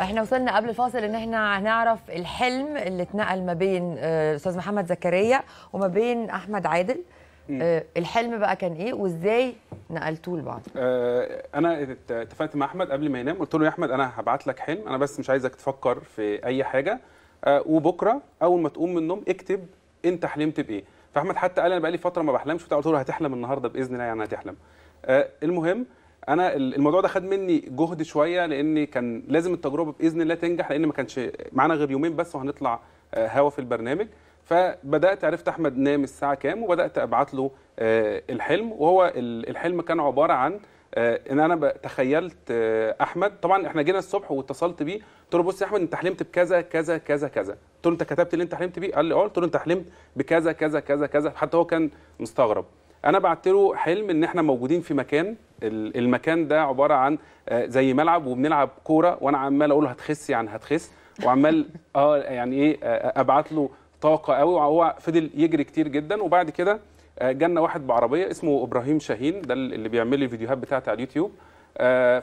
احنا وصلنا قبل الفاصل ان احنا هنعرف الحلم اللي اتنقل ما بين آه، استاذ محمد زكريا وما بين احمد عادل مم. آه، الحلم بقى كان ايه وازاي نقلتوه لبعض آه انا اتفقت مع احمد قبل ما ينام قلت له يا احمد انا هبعت لك حلم انا بس مش عايزك تفكر في اي حاجه آه وبكره اول ما تقوم من النوم اكتب انت حلمت بايه فاحمد حتى قال انا بقالي فتره ما بحلمش قلت له هتحلم النهارده باذن الله يعني هتحلم آه المهم انا الموضوع ده خد مني جهد شويه لان كان لازم التجربه باذن الله تنجح لان ما كانش معانا غير يومين بس وهنطلع آه، هوا في البرنامج فبدات عرفت احمد نام الساعه كام وبدات ابعت له آه، الحلم وهو الحلم كان عباره عن آه، ان انا تخيلت احمد طبعا احنا جينا الصبح واتصلت بيه قلت له بص يا احمد انت حلمت بكذا كذا كذا كذا قلت له انت كتبت اللي انت حلمت بيه قال لي اه قلت له انت حلمت بكذا كذا كذا كذا حتى هو كان مستغرب انا بعت له حلم ان احنا موجودين في مكان المكان ده عباره عن آه، زي ملعب وبنلعب كوره وانا عمال اقول له هتخس يعني هتخس وعمال اه يعني ايه آه، آه، ابعت له طاقه قوي وهو فضل يجري كتير جدا وبعد كده جالنا واحد بعربيه اسمه ابراهيم شاهين ده اللي بيعمل لي الفيديوهات بتاعتي على اليوتيوب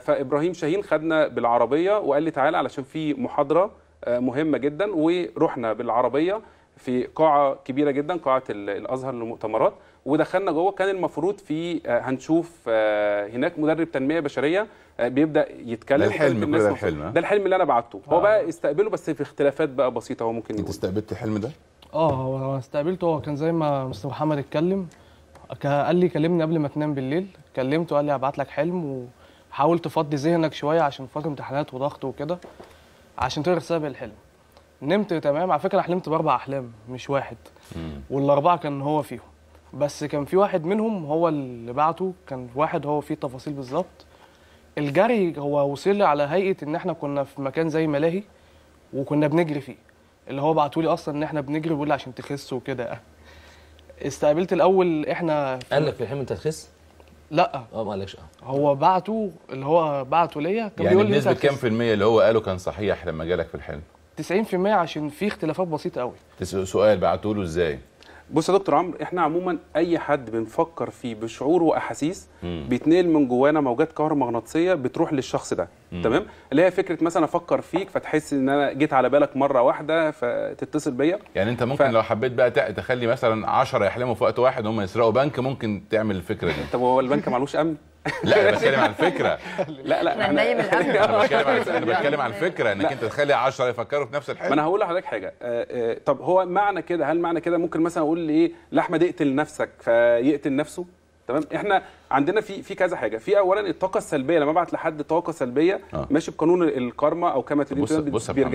فابراهيم شاهين خدنا بالعربيه وقال لي تعالى علشان في محاضره مهمه جدا ورحنا بالعربيه في قاعه كبيره جدا قاعه الازهر للمؤتمرات ودخلنا جوه كان المفروض في آه، هنشوف آه، هناك مدرب تنميه بشريه آه، بيبدا يتكلم ده الحلم ده الحلم ده الحلم اللي انا بعته آه. هو بقى استقبله بس في اختلافات بقى بسيطه هو ممكن انت استقبلت الحلم ده اه هو استقبلته هو كان زي ما مستر محمد اتكلم قال لي كلمني قبل ما تنام بالليل كلمته قال لي هبعت لك حلم وحاول تفضي ذهنك شويه عشان فاضي امتحانات وضغط وكده عشان تقدر تسابق الحلم نمت تمام على فكره حلمت باربع احلام مش واحد والاربعه كان هو فيهم بس كان في واحد منهم هو اللي بعته كان واحد هو فيه تفاصيل بالظبط الجري هو وصل على هيئه ان احنا كنا في مكان زي ملاهي وكنا بنجري فيه اللي هو بعتولي اصلا ان احنا بنجري بيقول عشان تخس وكده استقبلت الاول احنا قال لك في الحلم انت تخس لا اه ما قالكش اه هو بعته اللي هو بعته ليا كان يعني بيقول لي نسبه كام في الميه اللي هو قاله كان صحيح لما جالك في الحلم 90% عشان في اختلافات بسيطه قوي سؤال بعتوا له ازاي بص يا دكتور عمرو احنا عموما اي حد بنفكر فيه بشعور واحاسيس بيتنقل من جوانا موجات كهرومغناطيسيه بتروح للشخص ده مم. تمام اللي هي فكره مثلا افكر فيك فتحس ان انا جيت على بالك مره واحده فتتصل بيا يعني انت ممكن ف... لو حبيت بقى تخلي مثلا 10 يحلموا في وقت واحد هم يسرقوا بنك ممكن تعمل الفكره دي طب هو البنك معلوش امن لا انا بتكلم عن الفكره لا لا احنا نايم انا بتكلم عن انا بتكلم عن الفكره انك انت تخلي 10 يفكروا في نفس الحاجه ما انا هقول لحضرتك حاجه آه، آه، طب هو معنى كده هل معنى كده ممكن مثلا اقول لايه لاحمد اقتل نفسك فيقتل نفسه تمام احنا عندنا في في كذا حاجه في اولا الطاقه السلبيه لما ابعت لحد طاقه سلبيه آه. ماشي بقانون الكارما او كما تريد بص بص